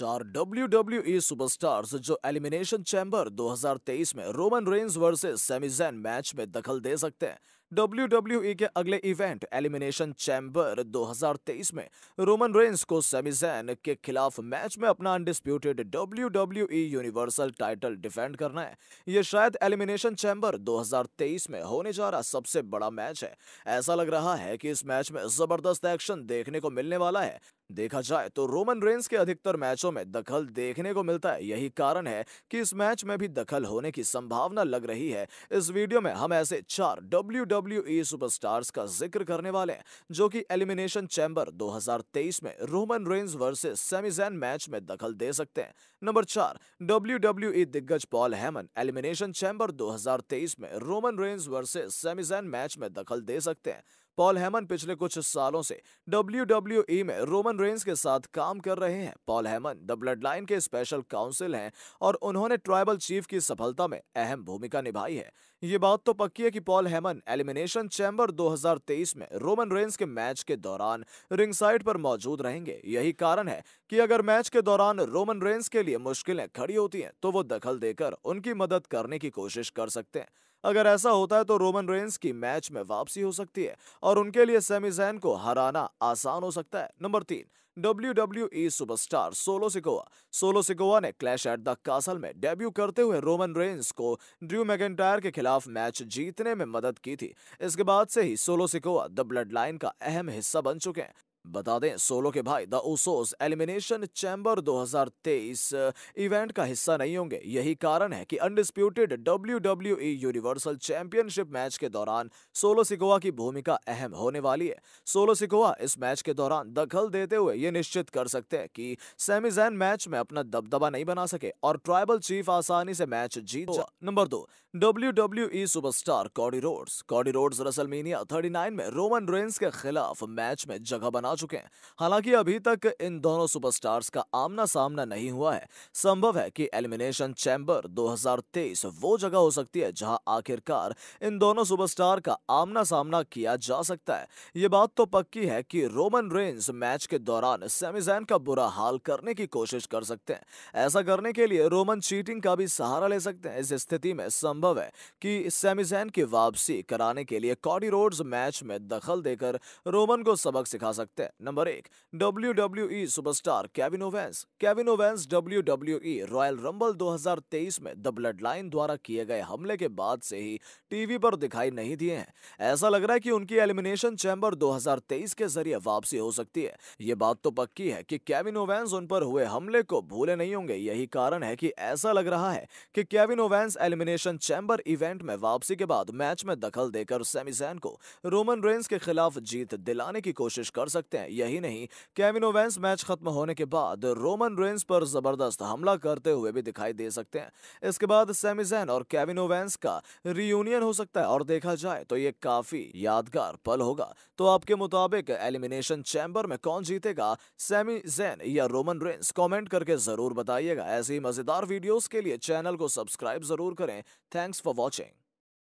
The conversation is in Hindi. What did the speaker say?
चार डब्ल्यू डब्ल्यू ई सुपरस्टार्स जो एलिमिनेशन चैम्बर 2023 में Roman Reigns versus Sami Zayn match में दखल दे सकते हैं डब्ल्यू e के अगले इवेंट एलिमिनेशन चैम्बर 2023 में रोमन रेंस को सेमिजैन के खिलाफ मैच में अपना undisputed W universal title defend करना है ये शायद एलिमिनेशन चैम्बर 2023 में होने जा रहा सबसे बड़ा मैच है ऐसा लग रहा है कि इस मैच में जबरदस्त एक्शन देखने को मिलने वाला है देखा जाए तो रोमन रेंस के अधिकतर मैचों में दखल देखने को मिलता है यही कारण है कि इस मैच में भी दखल होने की संभावना लग रही है इस वीडियो में हम ऐसे चार डब्ल्यू WWE सुपरस्टार्स का जिक्र करने वाले हैं जो कि एलिमिनेशन चैम्बर 2023 में Roman Reigns versus Sami Zayn match में दखल दे सकते हैं नंबर चार डब्ल्यू e दिग्गज पॉल हैमन एलिमिनेशन चैम्बर 2023 में Roman Reigns versus Sami Zayn match में दखल दे सकते हैं पॉल हैमन पिछले कुछ सालों से डब्ल्यू e में रोमन रेंस के साथ काम कर रहे हैं Paul Heyman the bloodline के स्पेशल काउंसिल हैं और उन्होंने ट्राइबल चीफ की सफलता में अहम भूमिका निभाई है ये बात तो पक्की है कि पॉल हैमन एलिमिनेशन चैम्बर 2023 में रोमन रेंस के मैच के दौरान रिंग साइड पर मौजूद रहेंगे यही कारण है कि अगर मैच के दौरान रोमन रेंस के लिए मुश्किलें खड़ी होती हैं तो वो दखल देकर उनकी मदद करने की कोशिश कर सकते हैं अगर ऐसा होता है तो रोमन रेंस की मैच में वापसी हो सकती है और उनके लिए सेमीजैन को हराना आसान हो सकता है नंबर तीन W W E superstar Solo Sikoa Solo Sikoa ने क्लैश एट द कासल में डेब्यू करते हुए रोमन रेंस को ड्रू मैगेंटायर के खिलाफ मैच जीतने में मदद की थी इसके बाद से ही Solo Sikoa the bloodline का अहम हिस्सा बन चुके हैं बता दें सोलो के भाई द ओसोस एलिमिनेशन चैम्बर 2023 इवेंट का हिस्सा नहीं होंगे यही कारण है कि undisputed W W universal championship match के दौरान सोलो सिकोवा की भूमिका अहम होने वाली है सोलो सिकोवा इस मैच के दौरान दखल देते हुए ये निश्चित कर सकते हैं कि सेमीजैन मैच में अपना दबदबा नहीं बना सके और ट्राइबल चीफ आसानी से मैच जीत नंबर दो W superstar Cody Rhodes Cody Rhodes WrestleMania thirty में रोमन रेंस के खिलाफ मैच में जगह बना बना चुके हैं हालांकि अभी तक इन दोनों सुपरस्टार्स का आमना सामना नहीं हुआ है संभव है कि एलिमिनेशन चैम्बर 2023 वो जगह हो सकती है जहां आखिरकार इन दोनों सुपरस्टार का आमना सामना किया जा सकता है ये बात तो पक्की है कि रोमन रेंस मैच के दौरान सेमिजैन का बुरा हाल करने की कोशिश कर सकते हैं ऐसा करने के लिए रोमन चीटिंग का भी सहारा ले सकते हैं इस स्थिति में संभव है कि सेमिजैन की वापसी कराने के लिए कॉडी रोड्स मैच में दखल देकर रोमन को सबक सिखा सकते हैं सकते हैं नंबर एक W W E superstar Kevin Owens Kevin Owens W W E royal rumble 2023 में द ब्लड लाइन द्वारा किए गए हमले के बाद से ही टीवी पर दिखाई नहीं दिए हैं ऐसा लग रहा है कि उनकी एलिमिनेशन चैम्बर 2023 के जरिए वापसी हो सकती है ये बात तो पक्की है कि कैविन ओवेंस उन पर हुए हमले को भूले नहीं होंगे यही कारण है कि ऐसा लग रहा है कि Kevin Owens elimination chamber event में वापसी के बाद मैच में दखल देकर सेमिसैन को रोमन रेंस के खिलाफ जीत दिलाने की कोशिश कर सकते सकते हैं यही नहीं केविन ओवेंस मैच खत्म होने के बाद रोमन रेंस पर जबरदस्त हमला करते हुए भी दिखाई दे सकते हैं इसके बाद सेमिजैन और केविन ओवेंस का रियूनियन हो सकता है और देखा जाए तो ये काफी यादगार पल होगा तो आपके मुताबिक एलिमिनेशन चैम्बर में कौन जीतेगा सेमी या रोमन रेंस कॉमेंट करके जरूर बताइएगा ऐसे ही मजेदार वीडियोज के लिए चैनल को सब्सक्राइब जरूर करें थैंक्स फॉर वॉचिंग